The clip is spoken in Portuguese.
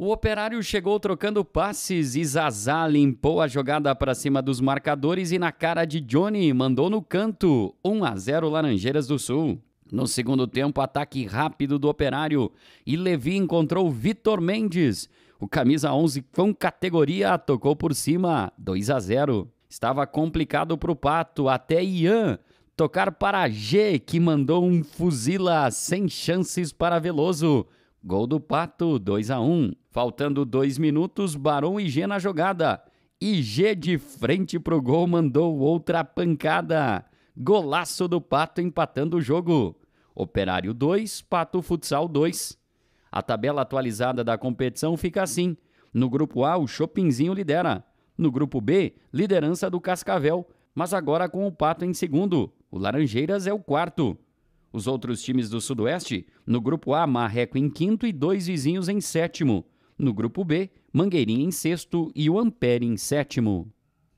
O operário chegou trocando passes e Zazá limpou a jogada para cima dos marcadores e na cara de Johnny mandou no canto 1 a 0 Laranjeiras do Sul. No segundo tempo, ataque rápido do operário e Levi encontrou Vitor Mendes. O camisa 11 com categoria tocou por cima 2 a 0. Estava complicado para o Pato até Ian tocar para G, que mandou um fuzila sem chances para Veloso. Gol do Pato, 2 a 1. Faltando dois minutos, Barão G na jogada. G de frente pro gol mandou outra pancada. Golaço do Pato empatando o jogo. Operário 2, Pato Futsal 2. A tabela atualizada da competição fica assim. No grupo A, o Chopinzinho lidera. No grupo B, liderança do Cascavel, mas agora com o Pato em segundo. O Laranjeiras é o quarto. Os outros times do Sudoeste, no grupo A, Marreco em quinto e dois vizinhos em sétimo. No grupo B, Mangueirinha em sexto e o Ampere em sétimo.